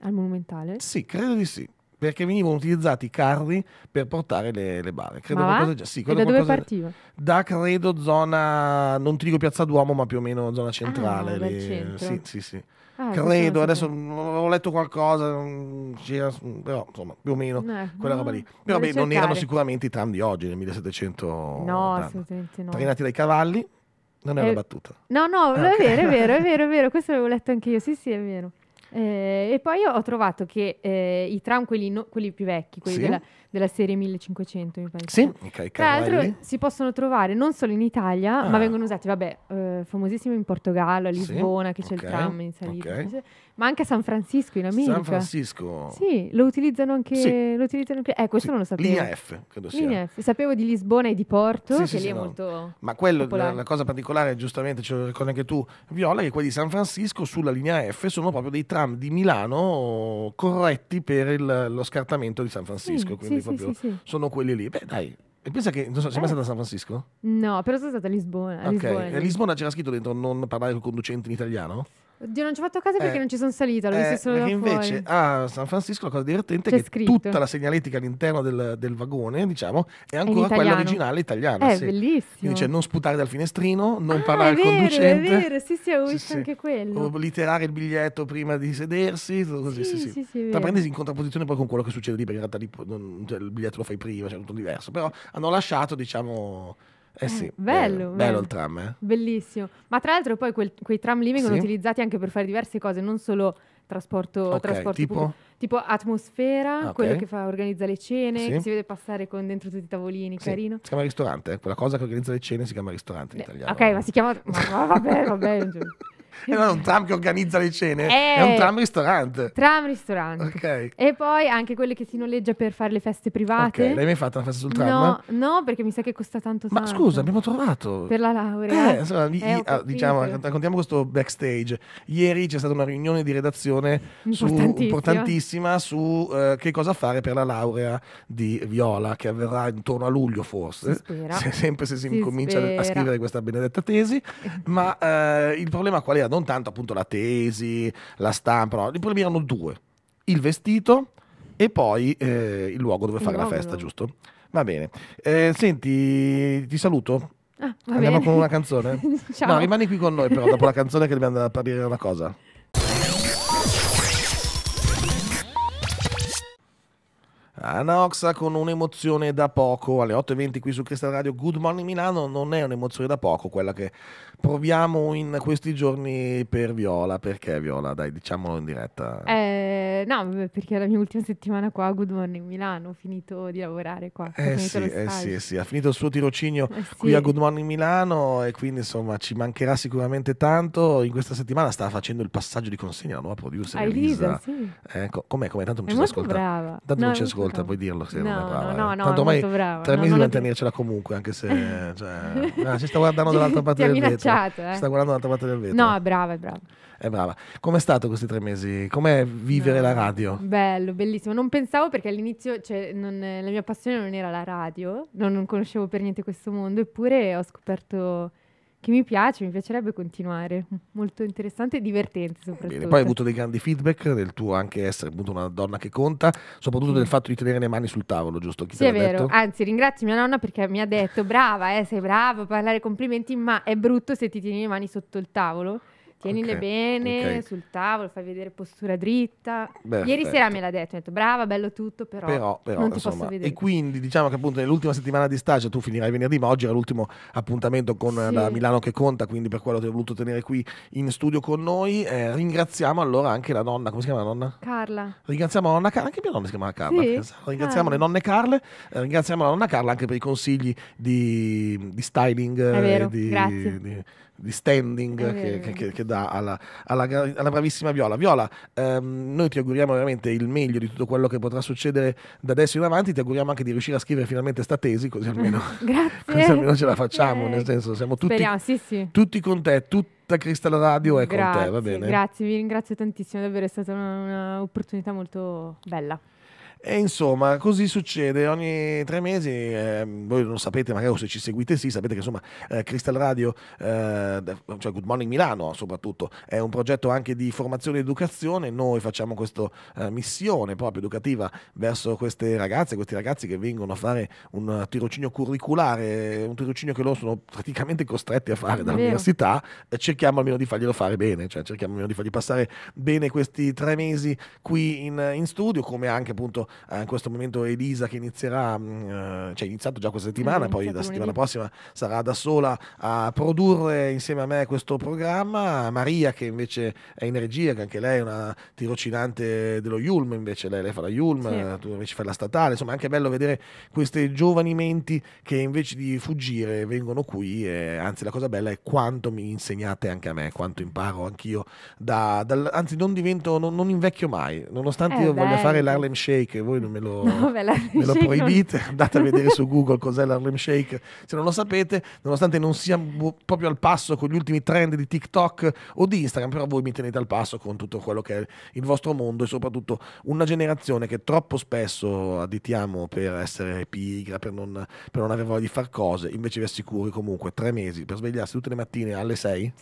Al monumentale? Sì, credo di sì perché venivano utilizzati i carri per portare le, le bare. Credo ma qualcosa, sì, credo da dove partiva? Da credo zona, non ti dico Piazza Duomo, ma più o meno zona ah, centrale. Ah, le, Sì, sì, sì. Ah, credo, adesso avevo letto qualcosa, mm, mm, però insomma più o meno eh, quella roba lì. Mm, però beh, non erano sicuramente i tram di oggi nel 1700. No, assolutamente no. Trainati dai cavalli, non è eh, una battuta. No, no, ah, okay. è vero, è vero, è vero, è vero, questo l'avevo letto anche io, sì, sì, è vero. Eh, e poi ho trovato che eh, i tram, quelli, no, quelli, più vecchi, quelli sì. della, della, serie 1500, mi pare. Sì, okay, tra l'altro si possono trovare non solo in Italia, ah. ma vengono usati, vabbè, eh, famosissimo in Portogallo, a Lisbona, sì. che c'è okay. il tram in salita. Okay. Ma anche a San Francisco in America. San Francisco. Sì, lo utilizzano anche. Sì. Lo utilizzano anche eh, questo sì. non lo sapevo. Linea F, credo sia. Linea F. Sapevo di Lisbona e di Porto, sì, che sì, lì è no. molto. Ma quello, la, la, cosa particolare, giustamente ce lo ricordi anche tu, Viola, che quelli di San Francisco sulla linea F sono proprio dei tram di Milano corretti per il, lo scartamento di San Francisco. quindi proprio sono quelli lì. Beh, dai, e pensa che, non so, sei mai eh. stata a San Francisco? No, però sono stata a Lisbona. A ok, Lisbona. a Lisbona c'era scritto dentro non parlare con il conducente in italiano? Oddio, non ci ho fatto caso perché eh, non ci sono salita, l'ho eh, visto solo da invece fuori. a San Francisco la cosa divertente è che scritto. tutta la segnaletica all'interno del, del vagone, diciamo, è ancora quella originale italiana. È eh, sì. bellissimo. Quindi c'è non sputare dal finestrino, non ah, parlare al conducente. È vero, sì, sì, ho visto sì, anche sì. quello. Obliterare il biglietto prima di sedersi, tutto così, sì, sì. sì. sì Tra parentesi in contrapposizione poi con quello che succede lì, perché in realtà lì, non, cioè, il biglietto lo fai prima, c'è cioè, tutto diverso, però hanno lasciato, diciamo eh sì, eh, bello, bello, bello, il tram. Eh? Bellissimo. Ma tra l'altro poi quel, quei tram lì vengono sì? utilizzati anche per fare diverse cose, non solo trasporto, okay, trasporto tipo? tipo atmosfera, ah, okay. quello che fa, organizza le cene, sì. che si vede passare con dentro tutti i tavolini, sì. carino. Si chiama ristorante, eh? quella cosa che organizza le cene si chiama ristorante in eh, italiano. Ok, ma si chiama... ma, vabbè, vabbè. E eh, non è un tram che organizza le cene, è, eh. è un tram ristorante. Tram ristorante. Ok. E poi anche quelle che si noleggia per fare le feste private. Ok, mi ha fatto una festa sul tram? No, no perché mi sa che costa tanto Ma tanto. scusa, abbiamo trovato. Per la laurea. Eh, insomma, eh, diciamo, raccontiamo questo backstage. Ieri c'è stata una riunione di redazione importantissima su, importantissima su uh, eh, che cosa fare per la laurea di Viola, che avverrà intorno a luglio forse. Si spera. Se, sempre se si, si comincia spera. a scrivere questa benedetta tesi. Ma uh, il problema qual è? era non tanto appunto la tesi, la stampa, no. i problemi erano due, il vestito e poi eh, il luogo dove fare luogo. la festa, giusto? Va bene. Eh, senti, ti saluto. Ah, Andiamo bene. con una canzone? no, rimani qui con noi però dopo la canzone che dobbiamo andare a dire una cosa. Oxa con un'emozione da poco alle 8.20 qui su Cristal Radio Good Morning Milano non è un'emozione da poco quella che proviamo in questi giorni per Viola perché Viola dai diciamolo in diretta eh, no perché è la mia ultima settimana qua a Good Morning Milano ho finito di lavorare qua eh, eh sì, eh sì, sì, ha finito il suo tirocinio eh qui a Good Morning Milano e quindi insomma ci mancherà sicuramente tanto in questa settimana sta facendo il passaggio di consegna la nuova producer Elisa, Elisa sì. ecco com'è com'è tanto non ci ascolta tanto non ci ascolta ascolta, puoi dirlo se no, non è brava. No, eh. no, Tanto ormai tre mesi no, mantenercela tenercela comunque, anche se cioè, ah, si sta guardando dall'altra parte del vetro. Eh. Si sta guardando dall'altra parte del vetro. No, è brava, è brava. È brava. Com'è stato questi tre mesi? Com'è vivere no. la radio? Bello, bellissimo. Non pensavo perché all'inizio cioè, non, la mia passione non era la radio, non, non conoscevo per niente questo mondo, eppure ho scoperto che mi piace, mi piacerebbe continuare. Molto interessante e divertente soprattutto. Bene, poi hai avuto dei grandi feedback del tuo anche essere appunto una donna che conta, soprattutto sì. del fatto di tenere le mani sul tavolo, giusto? Chi sì, è vero. Detto? Anzi, ringrazio mia nonna perché mi ha detto brava, eh, sei brava a parlare complimenti, ma è brutto se ti tieni le mani sotto il tavolo. Tienile okay. bene okay. sul tavolo, fai vedere postura dritta. Perfetto. Ieri sera me l'ha detto, ho detto brava, bello tutto, però, però, però non ti insomma, posso vedere. E quindi diciamo che appunto nell'ultima settimana di stage, tu finirai venerdì, ma oggi era l'ultimo appuntamento con sì. la Milano che conta, quindi per quello ti ho voluto tenere qui in studio con noi. Eh, ringraziamo allora anche la nonna, come si chiama la nonna? Carla. Ringraziamo la nonna Carla, anche mia nonna si chiama Carla. Sì? Ringraziamo Carla. Ah. le nonne Carle, eh, ringraziamo la nonna Carla anche per i consigli di, di styling. È vero, di, grazie. Di, di standing che, che, che, che, dà alla, alla, alla, bravissima Viola. Viola, ehm, noi ti auguriamo veramente il meglio di tutto quello che potrà succedere da adesso in avanti, ti auguriamo anche di riuscire a scrivere finalmente sta tesi, così almeno, così almeno ce la facciamo, eh, nel senso siamo tutti, sì, sì. tutti con te, tutta Crystal Radio è grazie, con te, va bene? Grazie, vi ringrazio tantissimo, davvero è stata un'opportunità molto bella. E insomma, così succede ogni tre mesi. Eh, voi non sapete, magari se ci seguite, sì, sapete che insomma, eh, Crystal Radio, eh, cioè Good Morning Milano, soprattutto, è un progetto anche di formazione ed educazione. Noi facciamo questa eh, missione proprio educativa verso queste ragazze, questi ragazzi che vengono a fare un tirocinio curriculare, un tirocinio che loro sono praticamente costretti a fare dall'università. Cerchiamo almeno di farglielo fare bene, cioè cerchiamo almeno di fargli passare bene questi tre mesi qui in, in studio, come anche appunto eh, in questo momento Elisa che inizierà, mh, mm, eh, cioè iniziato già questa settimana, mm, poi la settimana prossima sarà da sola a produrre insieme a me questo programma, Maria che invece è in regia, che anche lei è una tirocinante dello Yulm, invece lei, lei fa la Yulm, sì. Eh, tu invece fai la statale, insomma è anche bello vedere queste giovani menti che invece di fuggire vengono qui, e, anzi la cosa bella è quanto mi insegnate anche a me, quanto imparo anch'io, da, dal, anzi non divento, non, non invecchio mai, nonostante eh, io bello. voglia fare l'Harlem Shake Shake, voi non me lo, no, beh, me lo proibite, non... andate a vedere su Google cos'è l'Harlem Shake, se non lo sapete, nonostante non sia proprio al passo con gli ultimi trend di TikTok o di Instagram, però voi mi tenete al passo con tutto quello che è il vostro mondo e soprattutto una generazione che troppo spesso additiamo per essere pigra, per non, per non avere voglia di fare cose, invece vi assicuro comunque tre mesi per svegliarsi tutte le mattine alle 6,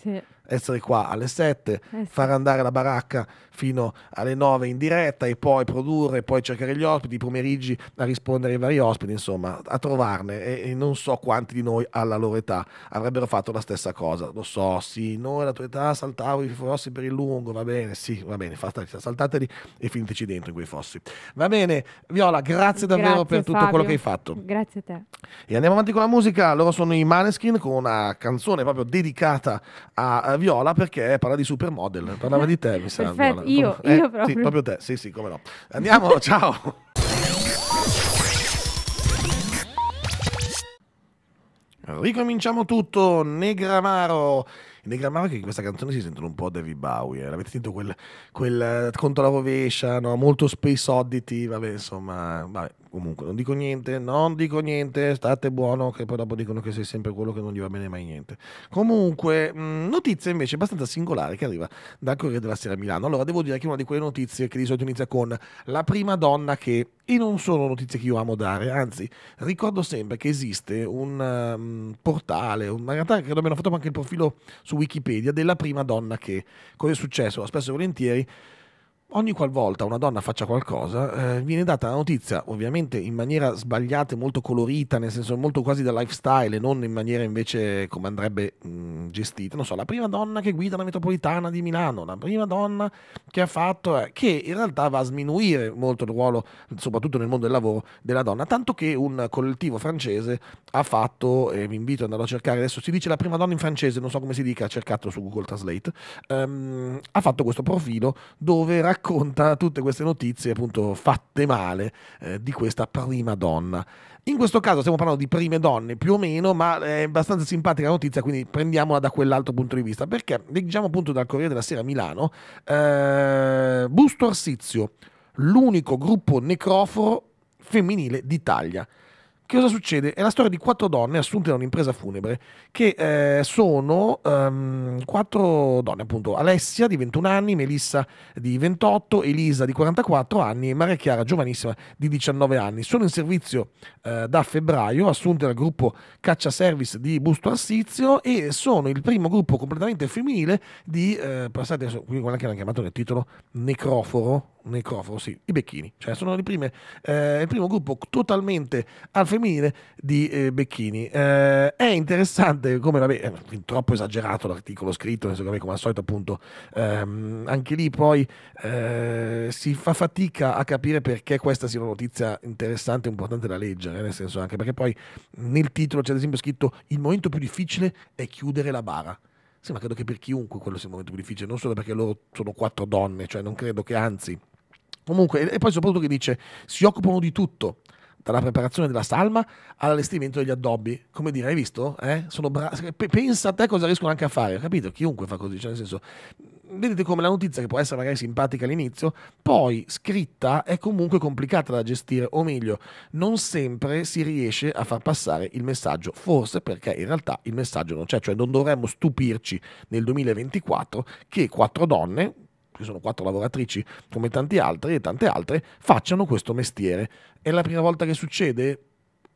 essere qua alle 7, eh sì. far andare la baracca fino alle 9 in diretta e poi produrre, poi cercare cercare gli ospiti, i pomeriggi a rispondere ai vari ospiti, insomma, a trovarne e, non so quanti di noi alla loro età avrebbero fatto la stessa cosa. Lo so, sì, noi alla tua età saltavo i fossi per il lungo, va bene, sì, va bene, saltateli e finiteci dentro in quei fossi. Va bene, Viola, grazie davvero grazie, per tutto Fabio. quello che hai fatto. Grazie a te. E andiamo avanti con la musica, loro sono i Maneskin con una canzone proprio dedicata a Viola perché parla di supermodel, parlava di te, mi sa. Perfetto, io, io eh, proprio. Sì, proprio te, sì, sì, come no. Andiamo, ciao. Ricominciamo tutto, Negramaro ne Enigramma che in questa canzone si sentono un po' David Bowie. Eh. Avete sentito quel, quel eh, conto alla rovescia, no? molto Space Oddity, vabbè, insomma, vabbè, comunque non dico niente, non dico niente, state buono che poi dopo dicono che sei sempre quello che non gli va bene mai niente. Comunque, mh, notizia invece abbastanza singolare che arriva dal Corriere della Sera a Milano. Allora, devo dire che è una di quelle notizie che di solito inizia con la prima donna che, e non sono notizie che io amo dare, anzi, ricordo sempre che esiste un um, portale, un, in realtà credo abbiano fatto anche il profilo su su Wikipedia della prima donna che. Cosa è successo? Spesso e volentieri ogni qualvolta una donna faccia qualcosa eh, viene data la notizia, ovviamente in maniera sbagliata e molto colorita, nel senso molto quasi da lifestyle e non in maniera invece come andrebbe mh, gestita. Non so, la prima donna che guida la metropolitana di Milano, la prima donna che ha fatto, eh, che in realtà va a sminuire molto il ruolo, soprattutto nel mondo del lavoro, della donna, tanto che un collettivo francese ha fatto, e vi invito ad andarlo a cercare adesso, si dice la prima donna in francese, non so come si dica, cercatelo su Google Translate, ehm, ha fatto questo profilo dove racconta racconta tutte queste notizie appunto fatte male eh, di questa prima donna. In questo caso stiamo parlando di prime donne più o meno, ma è abbastanza simpatica la notizia, quindi prendiamola da quell'altro punto di vista, perché leggiamo appunto dal Corriere della Sera Milano, eh, Busto Arsizio, l'unico gruppo necroforo femminile d'Italia. Che cosa succede? È la storia di quattro donne assunte da un'impresa funebre, che eh, sono ehm, quattro donne, appunto Alessia di 21 anni, Melissa di 28, Elisa di 44 anni e Maria Chiara, giovanissima, di 19 anni. Sono in servizio eh, da febbraio, assunte dal gruppo Caccia Service di Busto Arsizio e sono il primo gruppo completamente femminile di, eh, passate adesso, qui quella che hanno chiamato nel titolo, necroforo, Necroforo, sì, i Becchini, cioè sono le prime, eh, il primo gruppo totalmente al femminile di eh, Becchini. Eh, è interessante come, vabbè, è eh, troppo esagerato l'articolo scritto, secondo me come al solito appunto, ehm, anche lì poi eh, si fa fatica a capire perché questa sia una notizia interessante e importante da leggere, nel senso anche perché poi nel titolo c'è ad esempio scritto il momento più difficile è chiudere la bara. Sì, ma credo che per chiunque quello sia il momento più difficile, non solo perché loro sono quattro donne, cioè non credo che anzi Comunque, e poi soprattutto che dice, si occupano di tutto, dalla preparazione della salma all'allestimento degli addobbi. Come dire, hai visto? Eh? Bra- pensa a te cosa riescono anche a fare, capito? Chiunque fa così, cioè nel senso, vedete come la notizia che può essere magari simpatica all'inizio, poi scritta è comunque complicata da gestire, o meglio, non sempre si riesce a far passare il messaggio, forse perché in realtà il messaggio non c'è, cioè non dovremmo stupirci nel 2024 che quattro donne che sono quattro lavoratrici come tanti altri e tante altre, facciano questo mestiere. È la prima volta che succede?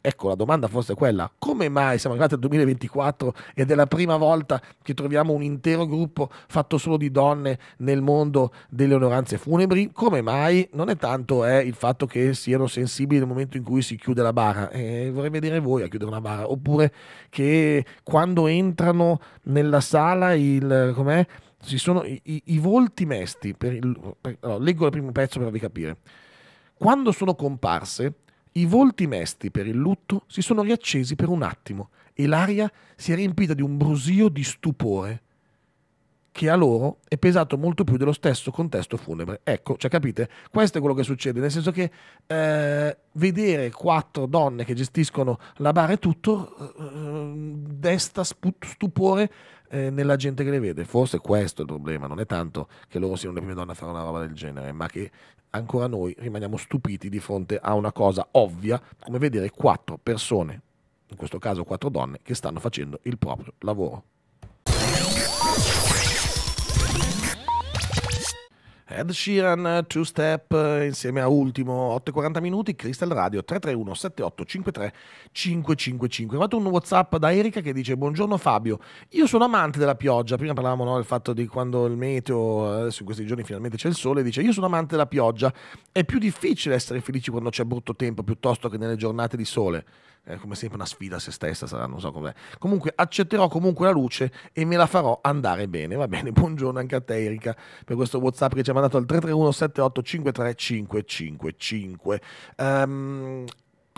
Ecco, la domanda forse è quella, come mai siamo arrivati al 2024 ed è la prima volta che troviamo un intero gruppo fatto solo di donne nel mondo delle onoranze funebri? Come mai? Non è tanto eh, il fatto che siano sensibili nel momento in cui si chiude la bara, eh, vorrei vedere voi a chiudere una bara, oppure che quando entrano nella sala il... com'è? ci sono i, i, volti mesti, per il, per, allora, leggo il primo pezzo per farvi capire, quando sono comparse i volti mesti per il lutto si sono riaccesi per un attimo e l'aria si è riempita di un brusio di stupore che a loro è pesato molto più dello stesso contesto funebre. Ecco, cioè capite, questo è quello che succede, nel senso che eh, vedere quattro donne che gestiscono la bara e tutto eh, eh desta stupore eh, nella gente che le vede. Forse questo è il problema, non è tanto che loro siano le prime donne a fare una roba del genere, ma che ancora noi rimaniamo stupiti di fronte a una cosa ovvia come vedere quattro persone, in questo caso quattro donne, che stanno facendo il proprio lavoro. Ed Sheeran, Two Step, insieme a Ultimo, 8.40 minuti, Crystal Radio, 331 7853 555. Ho fatto un Whatsapp da Erika che dice buongiorno Fabio, io sono amante della pioggia, prima parlavamo no, del fatto di quando il meteo, adesso in questi giorni finalmente c'è il sole, dice io sono amante della pioggia, è più difficile essere felici quando c'è brutto tempo piuttosto che nelle giornate di sole eh, come sempre una sfida a se stessa sarà, non so com'è. Comunque accetterò comunque la luce e me la farò andare bene, va bene. Buongiorno anche a te Erika per questo Whatsapp che ci ha mandato al 331 78 53555. Um,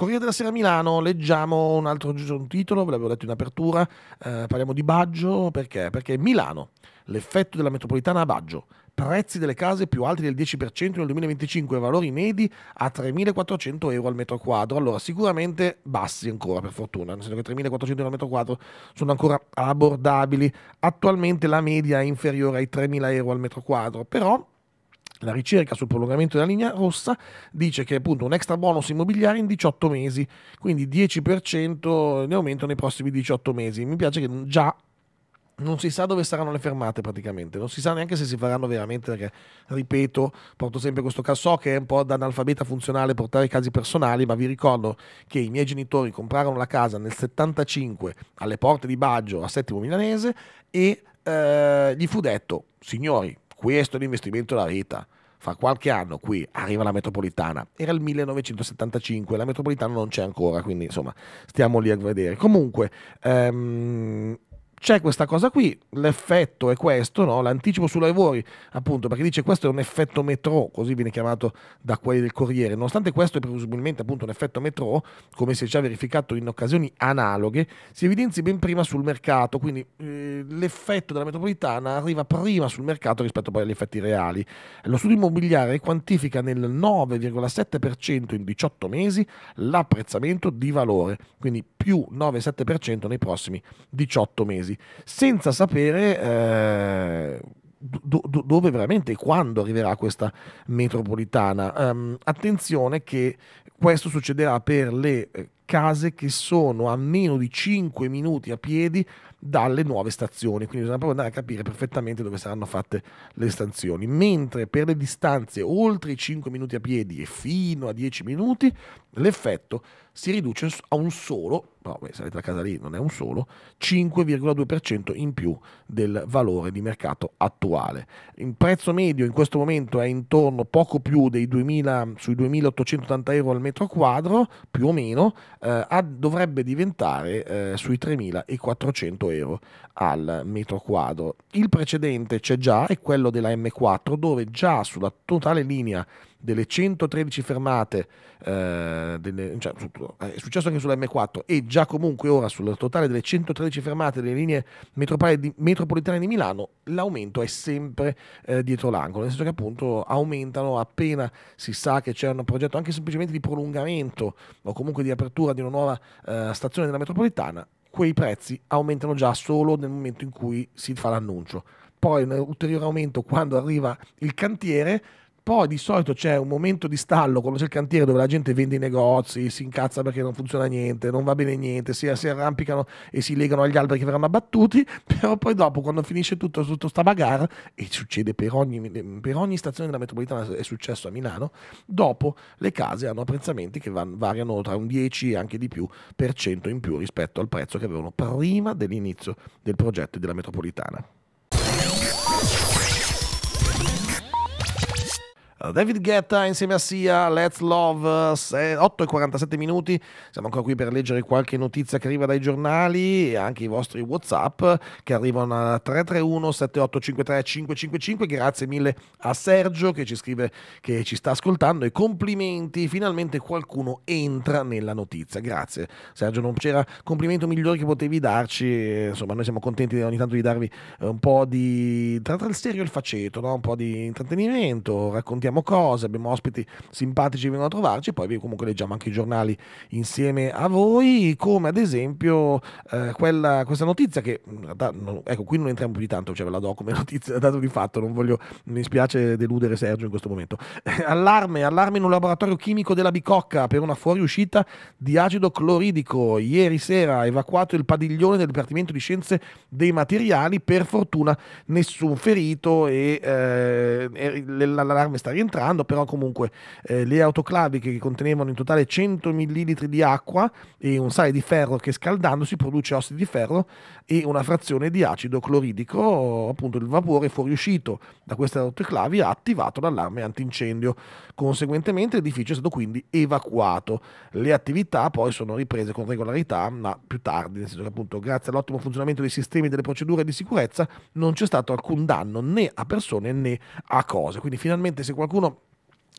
Corriere della Sera Milano, leggiamo un altro un titolo, ve l'avevo detto in apertura, eh, parliamo di Baggio, perché? Perché Milano, l'effetto della metropolitana a Baggio, prezzi delle case più alti del 10% nel 2025, valori medi a 3.400 euro al metro quadro. Allora, sicuramente bassi ancora, per fortuna, nel senso che 3.400 euro al metro quadro sono ancora abbordabili. Attualmente la media è inferiore ai 3.000 euro al metro quadro, però la ricerca sul prolungamento della linea rossa dice che appunto un extra bonus immobiliare in 18 mesi, quindi 10% di aumento nei prossimi 18 mesi. Mi piace che già non si sa dove saranno le fermate praticamente, non si sa neanche se si faranno veramente, perché ripeto, porto sempre questo caso, so che è un po' da analfabeta funzionale portare casi personali, ma vi ricordo che i miei genitori comprarono la casa nel 75 alle porte di Baggio a Settimo Milanese e eh, gli fu detto, signori, questo è un investimento da vita. Fra qualche anno qui arriva la metropolitana. Era il 1975, la metropolitana non c'è ancora, quindi insomma stiamo lì a vedere. Comunque, ehm, c'è questa cosa qui, l'effetto è questo, no? l'anticipo sui lavori, appunto, perché dice questo è un effetto metro, così viene chiamato da quelli del Corriere. Nonostante questo è presumibilmente appunto un effetto metro, come si è già verificato in occasioni analoghe, si evidenzi ben prima sul mercato, quindi eh, l'effetto della metropolitana arriva prima sul mercato rispetto poi agli effetti reali. Lo studio immobiliare quantifica nel 9,7% in 18 mesi l'apprezzamento di valore, quindi più 9,7% nei prossimi 18 mesi mesi, senza sapere eh, do, do, dove veramente e quando arriverà questa metropolitana. Um, attenzione che questo succederà per le eh, case che sono a meno di 5 minuti a piedi dalle nuove stazioni, quindi bisogna proprio andare a capire perfettamente dove saranno fatte le stazioni, mentre per le distanze oltre i 5 minuti a piedi e fino a 10 minuti l'effetto si riduce a un solo, però beh, sarete a casa lì, non è un solo, 5,2% in più del valore di mercato attuale. Il prezzo medio in questo momento è intorno poco più dei 2000, sui 2.880 euro al metro quadro, più o meno, eh, a, dovrebbe diventare eh, sui 3.400 euro al metro quadro. Il precedente c'è già, è quello della M4, dove già sulla totale linea delle 113 fermate, eh, delle, cioè, eh, è successo anche sulla m 4 e già comunque ora sul totale delle 113 fermate delle linee di, metropolitane di Milano, l'aumento è sempre eh, dietro l'angolo, nel senso che appunto aumentano appena si sa che c'è un progetto anche semplicemente di prolungamento o comunque di apertura di una nuova eh, stazione della metropolitana, quei prezzi aumentano già solo nel momento in cui si fa l'annuncio. Poi un ulteriore aumento quando arriva il cantiere, poi di solito c'è un momento di stallo quando c'è il cantiere dove la gente vende i negozi, si incazza perché non funziona niente, non va bene niente, si, si arrampicano e si legano agli alberi che verranno abbattuti, però poi dopo quando finisce tutto, sotto sta bagarre, e succede per ogni, per ogni, stazione della metropolitana, è successo a Milano, dopo le case hanno apprezzamenti che van, variano tra un 10 e anche di più per cento in più rispetto al prezzo che avevano prima dell'inizio del progetto della metropolitana. David Guetta insieme a Sia, Let's Love, 8 eh, e 47 minuti. Siamo ancora qui per leggere qualche notizia che arriva dai giornali e anche i vostri WhatsApp che arrivano a 331 7853 555. Grazie mille a Sergio che ci scrive che ci sta ascoltando e complimenti, finalmente qualcuno entra nella notizia. Grazie Sergio, non c'era complimento migliore che potevi darci, insomma noi siamo contenti ogni tanto di darvi eh, un po' di tra, tra il serio e il faceto, no? un po' di intrattenimento, raccontiamo raccontiamo cose, abbiamo ospiti simpatici che vengono a trovarci, poi comunque leggiamo anche i giornali insieme a voi, come ad esempio eh, quella, questa notizia che, ecco, qui non entriamo più di tanto, cioè ve la do come notizia, dato di fatto, non voglio, mi spiace deludere Sergio in questo momento. Allarme, allarme in un laboratorio chimico della Bicocca per una fuoriuscita di acido cloridico. Ieri sera ha evacuato il padiglione del Dipartimento di Scienze dei Materiali, per fortuna nessun ferito e eh, l'allarme sta rientrando rientrando, però comunque eh, le autoclavi che contenevano in totale 100 ml di acqua e un sale di ferro che scaldandosi produce ossidi di ferro e una frazione di acido cloridico, appunto il vapore fuoriuscito da queste autoclavi ha attivato l'allarme antincendio. Conseguentemente l'edificio è stato quindi evacuato. Le attività poi sono riprese con regolarità, ma più tardi, nel senso che appunto grazie all'ottimo funzionamento dei sistemi e delle procedure di sicurezza non c'è stato alcun danno né a persone né a cose. Quindi finalmente se qualcuno qualcuno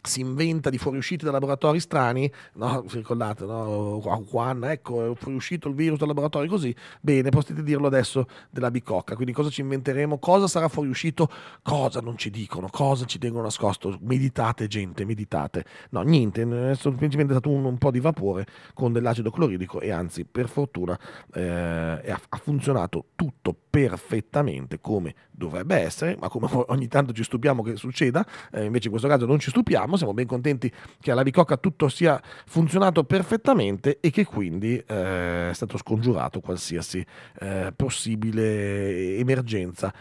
si inventa di fuoriuscite da laboratori strani, no, vi ricordate, no? Juan, ecco, è fuoriuscito il virus da laboratori così, bene, potete dirlo adesso della bicocca, quindi cosa ci inventeremo, cosa sarà fuoriuscito, cosa non ci dicono, cosa ci tengono nascosto, meditate gente, meditate, no, niente, è semplicemente stato un, un po' di vapore con dell'acido cloridico e anzi, per fortuna, eh, ha funzionato tutto perfettamente come dovrebbe essere, ma come ogni tanto ci stupiamo che succeda, eh, invece in questo caso non ci stupiamo, abbiamo, siamo ben contenti che alla Bicocca tutto sia funzionato perfettamente e che quindi eh, è stato scongiurato qualsiasi eh, possibile emergenza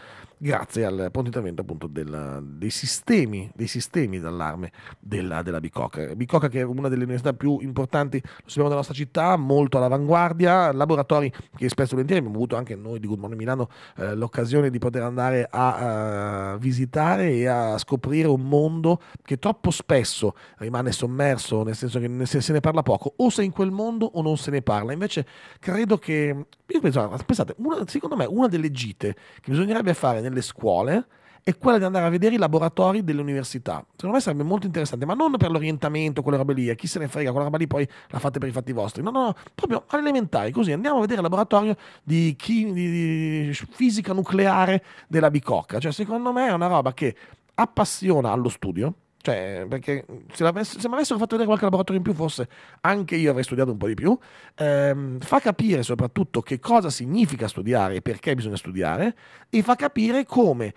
grazie al pronto intervento appunto della, dei, sistemi, dei sistemi d'allarme della, della Bicocca. Bicocca che è una delle università più importanti, lo sappiamo, della nostra città, molto all'avanguardia, laboratori che spesso e volentieri abbiamo avuto anche noi di Good Morning Milano eh, l'occasione di poter andare a, a eh, visitare e a scoprire un mondo che troppo spesso rimane sommerso, nel senso che se ne parla poco, o sei in quel mondo o non se ne parla. Invece credo che, io penso, pensate, una, secondo me una delle gite che bisognerebbe fare nel nelle scuole è quella di andare a vedere i laboratori delle università. Secondo me sarebbe molto interessante, ma non per l'orientamento, quelle robe lì, a eh, chi se ne frega, quella roba lì poi la fate per i fatti vostri. No, no, no, proprio all'elementare, così andiamo a vedere il laboratorio di, chi, di, di fisica nucleare della Bicocca. Cioè, secondo me è una roba che appassiona allo studio, cioè, perché se, se mi avessero fatto vedere qualche laboratorio in più, forse anche io avrei studiato un po' di più. Ehm, fa capire soprattutto che cosa significa studiare e perché bisogna studiare, e fa capire come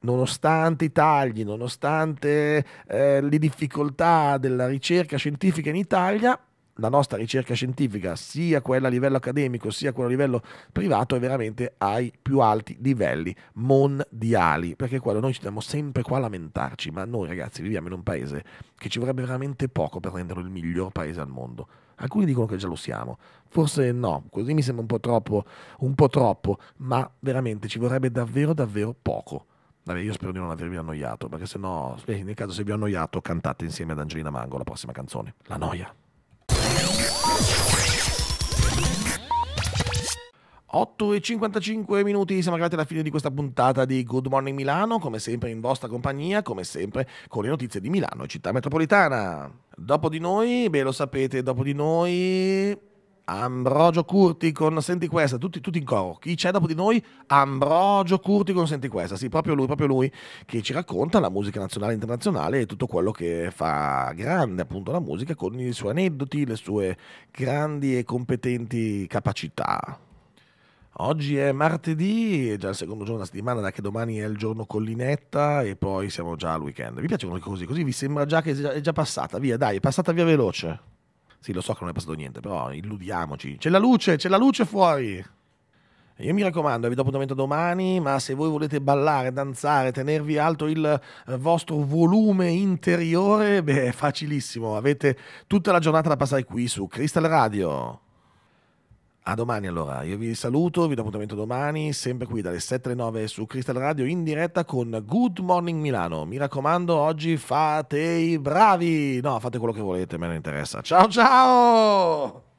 nonostante i tagli, nonostante eh, le difficoltà della ricerca scientifica in Italia, la nostra ricerca scientifica, sia quella a livello accademico, sia quella a livello privato, è veramente ai più alti livelli mondiali. Perché quello noi ci stiamo sempre qua a lamentarci, ma noi ragazzi viviamo in un paese che ci vorrebbe veramente poco per renderlo il miglior paese al mondo. Alcuni dicono che già lo siamo, forse no, così mi sembra un po' troppo, un po' troppo, ma veramente ci vorrebbe davvero, davvero poco. Vabbè, io spero di non avervi annoiato, perché se no, nel caso se vi ho annoiato, cantate insieme ad Angelina Mango la prossima canzone. La noia. 8 e 55 minuti, siamo arrivati alla fine di questa puntata di Good Morning Milano, come sempre in vostra compagnia, come sempre con le notizie di Milano città metropolitana. Dopo di noi, beh lo sapete, dopo di noi Ambrogio Curti con Senti questa, tutti, tutti, in coro. Chi c'è dopo di noi? Ambrogio Curti con Senti questa, sì, proprio lui, proprio lui che ci racconta la musica nazionale e internazionale e tutto quello che fa grande appunto la musica con i suoi aneddoti, le sue grandi e competenti capacità. Oggi è martedì, è già il secondo giorno della settimana, da che domani è il giorno collinetta e poi siamo già al weekend. Vi piacciono così, così vi sembra già che è già passata, via, dai, è passata via veloce. Sì, lo so che non è passato niente, però illudiamoci. C'è la luce, c'è la luce fuori. Io mi raccomando, vi do appuntamento domani, ma se voi volete ballare, danzare, tenervi alto il eh, vostro volume interiore, beh, è facilissimo. Avete tutta la giornata da passare qui su Crystal Radio. A domani allora, io vi saluto, vi do appuntamento domani, sempre qui dalle 7 alle 9 su Crystal Radio in diretta con Good Morning Milano. Mi raccomando, oggi fate i bravi! No, fate quello che volete, me ne interessa. Ciao ciao!